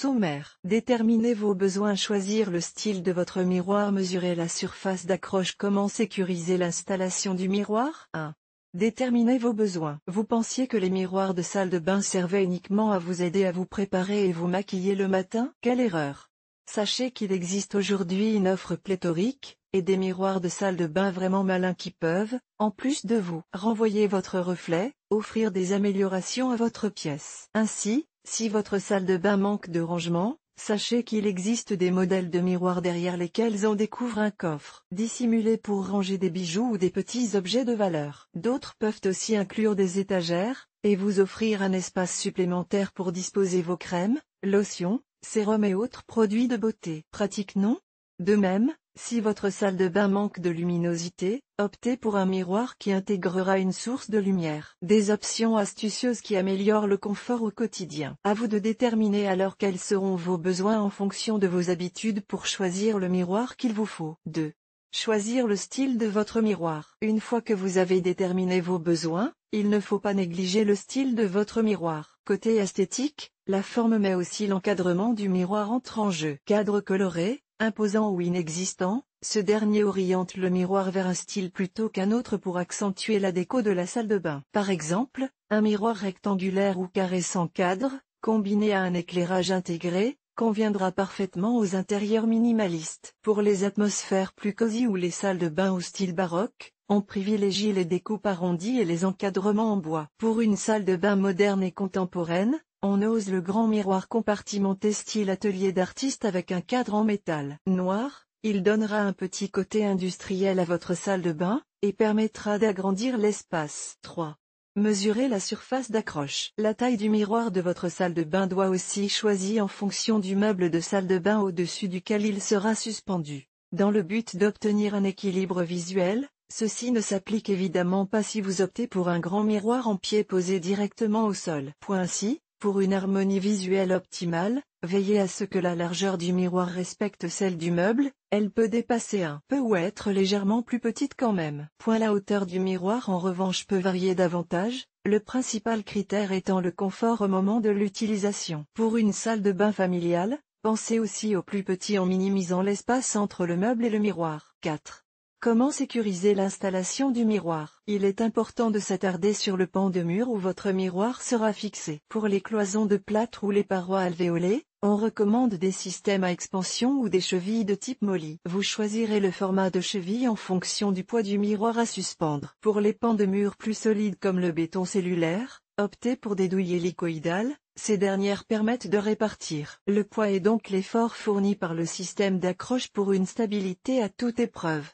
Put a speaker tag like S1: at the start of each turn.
S1: Sommaire. Déterminez vos besoins, choisir le style de votre miroir, mesurer la surface d'accroche, comment sécuriser l'installation du miroir 1. Déterminez vos besoins. Vous pensiez que les miroirs de salle de bain servaient uniquement à vous aider à vous préparer et vous maquiller le matin Quelle erreur Sachez qu'il existe aujourd'hui une offre pléthorique, et des miroirs de salle de bain vraiment malins qui peuvent, en plus de vous, renvoyer votre reflet, offrir des améliorations à votre pièce. Ainsi, si votre salle de bain manque de rangement, sachez qu'il existe des modèles de miroirs derrière lesquels on découvre un coffre dissimulé pour ranger des bijoux ou des petits objets de valeur. D'autres peuvent aussi inclure des étagères, et vous offrir un espace supplémentaire pour disposer vos crèmes, lotions, sérums et autres produits de beauté. Pratique non de même, si votre salle de bain manque de luminosité, optez pour un miroir qui intégrera une source de lumière. Des options astucieuses qui améliorent le confort au quotidien. À vous de déterminer alors quels seront vos besoins en fonction de vos habitudes pour choisir le miroir qu'il vous faut. 2. Choisir le style de votre miroir. Une fois que vous avez déterminé vos besoins, il ne faut pas négliger le style de votre miroir. Côté esthétique, la forme mais aussi l'encadrement du miroir entre en jeu. Cadre coloré, Imposant ou inexistant, ce dernier oriente le miroir vers un style plutôt qu'un autre pour accentuer la déco de la salle de bain. Par exemple, un miroir rectangulaire ou carré sans cadre, combiné à un éclairage intégré, conviendra parfaitement aux intérieurs minimalistes. Pour les atmosphères plus cosy ou les salles de bain au style baroque, on privilégie les découpes arrondies et les encadrements en bois. Pour une salle de bain moderne et contemporaine, on ose le grand miroir compartimenté style atelier d'artiste avec un cadre en métal noir, il donnera un petit côté industriel à votre salle de bain, et permettra d'agrandir l'espace. 3. Mesurez la surface d'accroche. La taille du miroir de votre salle de bain doit aussi choisir en fonction du meuble de salle de bain au-dessus duquel il sera suspendu. Dans le but d'obtenir un équilibre visuel, Ceci ne s'applique évidemment pas si vous optez pour un grand miroir en pied posé directement au sol. Point si. Pour une harmonie visuelle optimale, veillez à ce que la largeur du miroir respecte celle du meuble, elle peut dépasser un peu ou être légèrement plus petite quand même. Point la hauteur du miroir en revanche peut varier davantage, le principal critère étant le confort au moment de l'utilisation. Pour une salle de bain familiale, pensez aussi au plus petit en minimisant l'espace entre le meuble et le miroir. 4. Comment sécuriser l'installation du miroir Il est important de s'attarder sur le pan de mur où votre miroir sera fixé. Pour les cloisons de plâtre ou les parois alvéolées, on recommande des systèmes à expansion ou des chevilles de type molly. Vous choisirez le format de cheville en fonction du poids du miroir à suspendre. Pour les pans de mur plus solides comme le béton cellulaire, optez pour des douilles hélicoïdales, ces dernières permettent de répartir. Le poids est donc l'effort fourni par le système d'accroche pour une stabilité à toute épreuve.